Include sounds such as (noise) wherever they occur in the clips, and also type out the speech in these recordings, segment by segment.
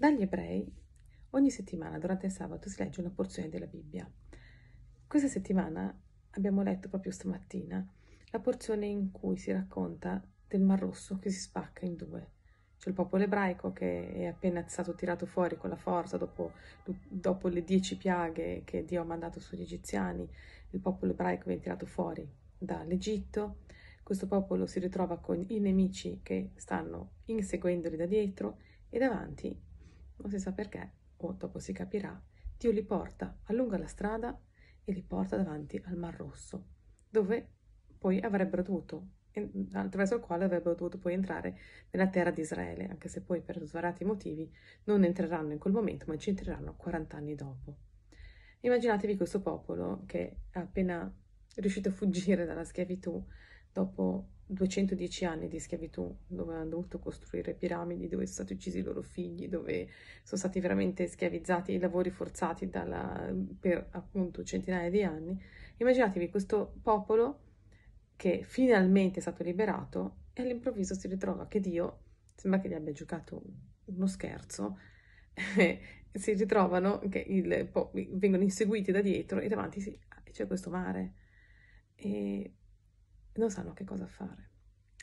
Dagli ebrei ogni settimana durante il sabato si legge una porzione della Bibbia. Questa settimana abbiamo letto proprio stamattina la porzione in cui si racconta del Mar Rosso che si spacca in due. C'è il popolo ebraico che è appena stato tirato fuori con la forza dopo, dopo le dieci piaghe che Dio ha mandato sugli egiziani, il popolo ebraico viene tirato fuori dall'Egitto, questo popolo si ritrova con i nemici che stanno inseguendoli da dietro e davanti non si sa perché, o dopo si capirà, Dio li porta, allunga la strada e li porta davanti al Mar Rosso, dove poi avrebbero dovuto, attraverso il quale avrebbero dovuto poi entrare nella terra di Israele, anche se poi per svariati motivi non entreranno in quel momento, ma ci entreranno 40 anni dopo. Immaginatevi questo popolo che è appena riuscito a fuggire (laughs) dalla schiavitù dopo 210 anni di schiavitù, dove hanno dovuto costruire piramidi, dove sono stati uccisi i loro figli, dove sono stati veramente schiavizzati i lavori forzati dalla, per appunto centinaia di anni. Immaginatevi questo popolo che finalmente è stato liberato e all'improvviso si ritrova che Dio sembra che gli abbia giocato uno scherzo. (laughs) si ritrovano che il, vengono inseguiti da dietro e davanti ah, c'è questo mare. E non sanno che cosa fare.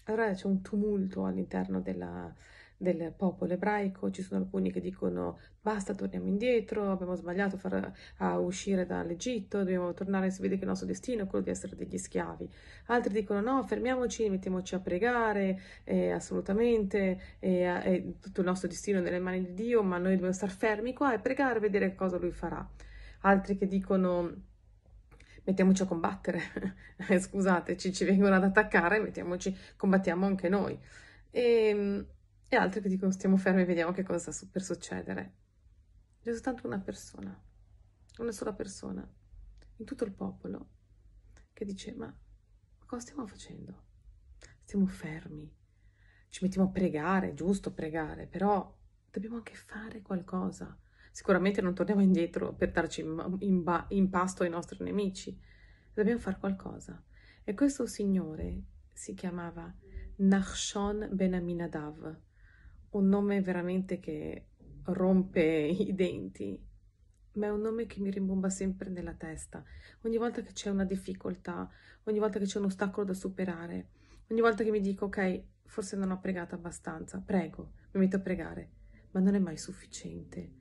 Allora c'è un tumulto all'interno della, del popolo ebraico, ci sono alcuni che dicono basta, torniamo indietro, abbiamo sbagliato a, far, a uscire dall'Egitto, dobbiamo tornare, si vede che il nostro destino è quello di essere degli schiavi. Altri dicono no, fermiamoci, mettiamoci a pregare, eh, assolutamente, eh, eh, tutto il nostro destino è nelle mani di Dio, ma noi dobbiamo star fermi qua e pregare, vedere cosa Lui farà. Altri che dicono mettiamoci a combattere, (laughs) eh, scusateci, ci vengono ad attaccare, mettiamoci, combattiamo anche noi. E, ehm, e altri che dicono stiamo fermi e vediamo che cosa sta per succedere. C'è soltanto una persona, una sola persona, in tutto il popolo, che dice ma, ma cosa stiamo facendo? Stiamo fermi, ci mettiamo a pregare, giusto pregare, però dobbiamo anche fare qualcosa Sicuramente non torniamo indietro per darci in, in, in pasto ai nostri nemici. Dobbiamo fare qualcosa. E questo signore si chiamava Nachshon ben Aminadav, un nome veramente che rompe (laughs) i denti, ma è un nome che mi rimbomba sempre nella testa. Ogni volta che c'è una difficoltà, ogni volta che c'è un ostacolo da superare, ogni volta che mi dico, ok, forse non ho pregato abbastanza, prego, mi metto a pregare, ma non è mai sufficiente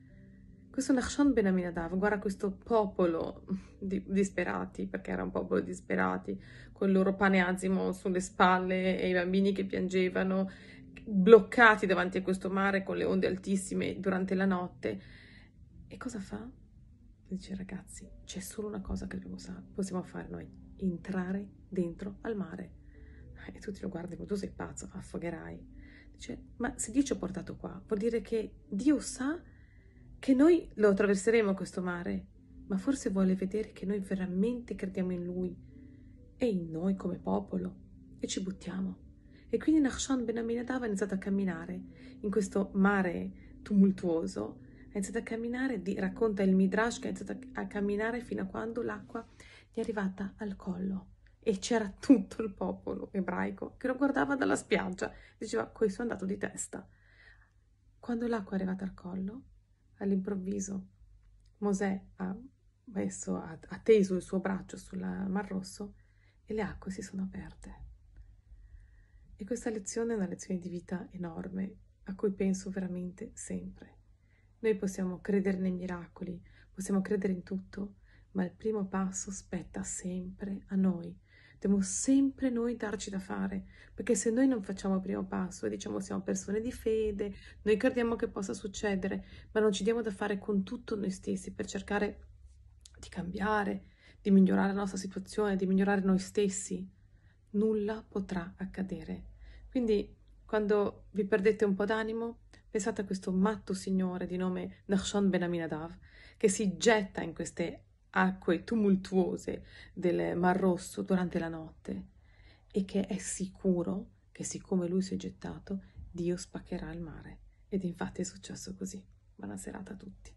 questo Nakhshon Ben Aminadav, guarda questo popolo di, disperati, perché era un popolo disperati, con il loro pane azimo sulle spalle e i bambini che piangevano, bloccati davanti a questo mare con le onde altissime durante la notte. E cosa fa? Dice ragazzi, c'è solo una cosa che possiamo fare noi, entrare dentro al mare. E tutti lo guardano, tu sei pazzo, affogherai. Dice, ma se Dio ci ha portato qua, vuol dire che Dio sa che noi lo attraverseremo questo mare, ma forse vuole vedere che noi veramente crediamo in lui e in noi come popolo e ci buttiamo. E quindi Nachshon ben Aminadav ha iniziato a camminare in questo mare tumultuoso, ha iniziato a camminare, racconta il Midrash che ha iniziato a camminare fino a quando l'acqua gli è arrivata al collo e c'era tutto il popolo ebraico che lo guardava dalla spiaggia, diceva, questo è andato di testa. Quando l'acqua è arrivata al collo, all'improvviso Mosè ha messo, ha teso il suo braccio sul Mar Rosso e le acque si sono aperte. E questa lezione è una lezione di vita enorme a cui penso veramente sempre. Noi possiamo credere nei miracoli, possiamo credere in tutto, ma il primo passo spetta sempre a noi Dobbiamo sempre noi darci da fare, perché se noi non facciamo il primo passo e diciamo siamo persone di fede, noi crediamo che possa succedere, ma non ci diamo da fare con tutto noi stessi per cercare di cambiare, di migliorare la nostra situazione, di migliorare noi stessi, nulla potrà accadere. Quindi quando vi perdete un po' d'animo, pensate a questo matto signore di nome Nachshon Ben Aminadav che si getta in queste acque tumultuose del Mar Rosso durante la notte e che è sicuro che siccome lui si è gettato, Dio spaccherà il mare. Ed infatti è successo così. Buona serata a tutti.